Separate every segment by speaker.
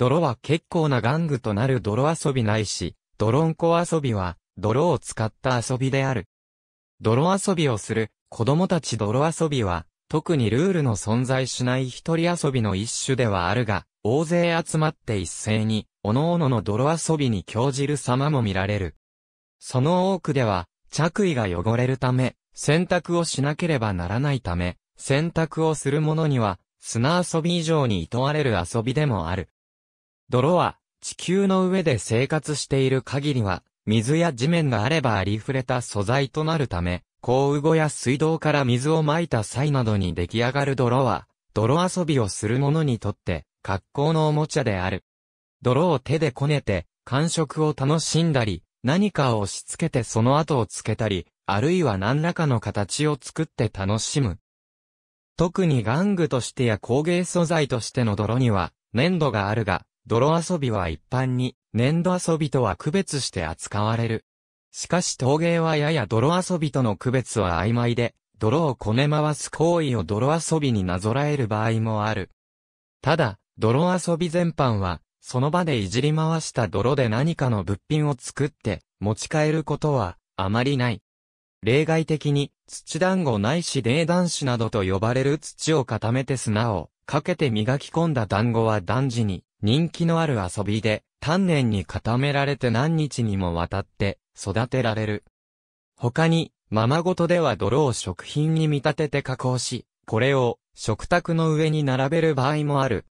Speaker 1: 泥は結構な玩具となる泥遊びないし、泥んこ遊びは、泥を使った遊びである。泥遊びをする、子供たち泥遊びは、特にルールの存在しない一人遊びの一種ではあるが、大勢集まって一斉に、各々の泥遊びに興じる様も見られる。その多くでは、着衣が汚れるため、洗濯をしなければならないため、洗濯をする者には、砂遊び以上に厭われる遊びでもある。泥は地球の上で生活している限りは、水や地面があればありふれた素材となるため、降雨後や水道から水をまいた際などに出来上がる泥は、泥遊びをする者にとって、格好のおもちゃである。泥を手でこねて、感触を楽しんだり、何かを押し付けてその後をつけたり、あるいは何らかの形を作って楽しむ。特に玩具としてや工芸素材としての泥には、粘土があるが、泥遊びは一般に粘土遊びとは区別して扱われる。しかし陶芸はやや泥遊びとの区別は曖昧で、泥をこね回す行為を泥遊びになぞらえる場合もある。ただ、泥遊び全般は、その場でいじり回した泥で何かの物品を作って持ち帰ることはあまりない。例外的に土団子ないし泥団子などと呼ばれる土を固めて砂をかけて磨き込んだ団子は団子に人気のある遊びで、丹念に固められて何日にもわたって育てられる。他に、ままごとでは泥を食品に見立てて加工し、これを食卓の上に並べる場合もある。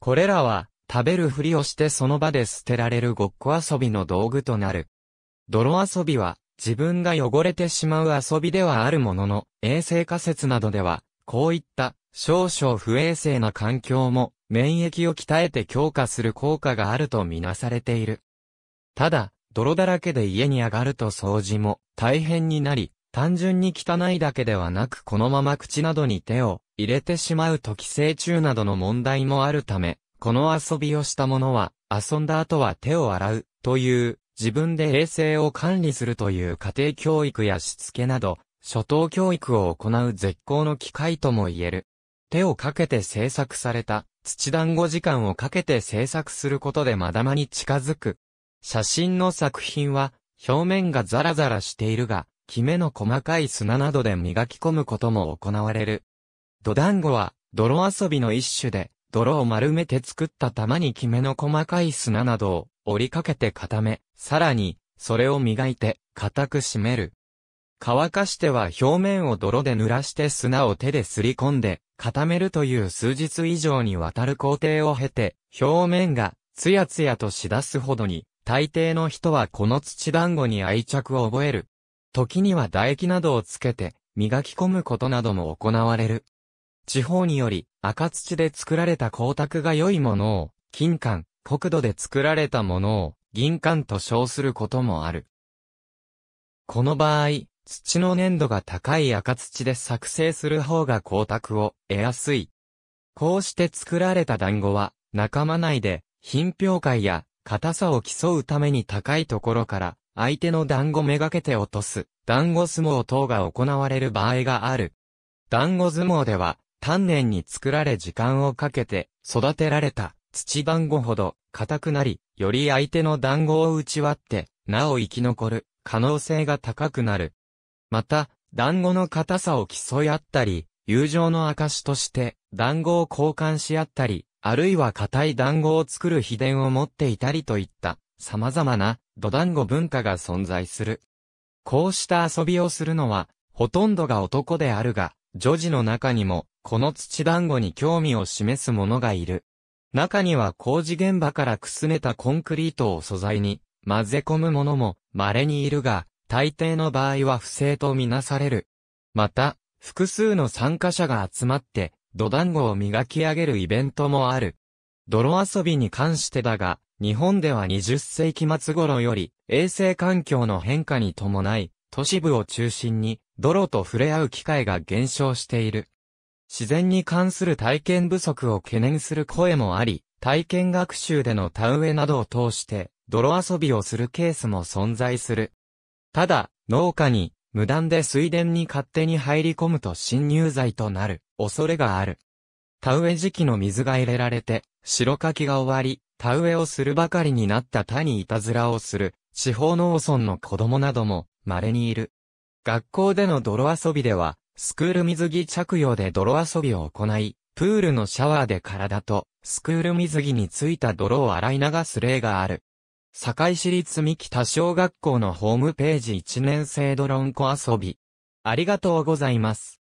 Speaker 1: これらは、食べるふりをしてその場で捨てられるごっこ遊びの道具となる。泥遊びは自分が汚れてしまう遊びではあるものの、衛生仮説などでは、こういった少々不衛生な環境も免疫を鍛えて強化する効果があるとみなされている。ただ、泥だらけで家に上がると掃除も大変になり、単純に汚いだけではなくこのまま口などに手を入れてしまうと寄生虫などの問題もあるため、この遊びをした者は遊んだ後は手を洗うという自分で衛生を管理するという家庭教育やしつけなど、初等教育を行う絶好の機会とも言える。手をかけて制作された土団子時間をかけて制作することでまだまに近づく。写真の作品は、表面がザラザラしているが、キメの細かい砂などで磨き込むことも行われる。土団子は、泥遊びの一種で、泥を丸めて作った玉にキメの細かい砂などを折りかけて固め、さらに、それを磨いて、固く締める。乾かしては表面を泥で濡らして砂を手ですり込んで固めるという数日以上にわたる工程を経て表面がつやつやとしだすほどに大抵の人はこの土団子に愛着を覚える。時には唾液などをつけて磨き込むことなども行われる。地方により赤土で作られた光沢が良いものを金管、国土で作られたものを銀管と称することもある。この場合、土の粘度が高い赤土で作成する方が光沢を得やすい。こうして作られた団子は、仲間内で、品評会や、硬さを競うために高いところから、相手の団子めがけて落とす、団子相撲等が行われる場合がある。団子相撲では、丹念に作られ時間をかけて、育てられた、土団子ほど、硬くなり、より相手の団子を打ち割って、なお生き残る、可能性が高くなる。また、団子の硬さを競い合ったり、友情の証として、団子を交換し合ったり、あるいは硬い団子を作る秘伝を持っていたりといった、様々な土団子文化が存在する。こうした遊びをするのは、ほとんどが男であるが、女児の中にも、この土団子に興味を示す者がいる。中には工事現場からくすねたコンクリートを素材に、混ぜ込む者も稀にいるが、大抵の場合は不正とみなされる。また、複数の参加者が集まって、土団子を磨き上げるイベントもある。泥遊びに関してだが、日本では20世紀末頃より、衛生環境の変化に伴い、都市部を中心に、泥と触れ合う機会が減少している。自然に関する体験不足を懸念する声もあり、体験学習での田植えなどを通して、泥遊びをするケースも存在する。ただ、農家に、無断で水田に勝手に入り込むと侵入罪となる、恐れがある。田植え時期の水が入れられて、白柿が終わり、田植えをするばかりになった他にいたずらをする、地方農村の子供なども、稀にいる。学校での泥遊びでは、スクール水着着用で泥遊びを行い、プールのシャワーで体と、スクール水着についた泥を洗い流す例がある。堺市立三木田小学校のホームページ1年生ドロンコ遊び。ありがとうございます。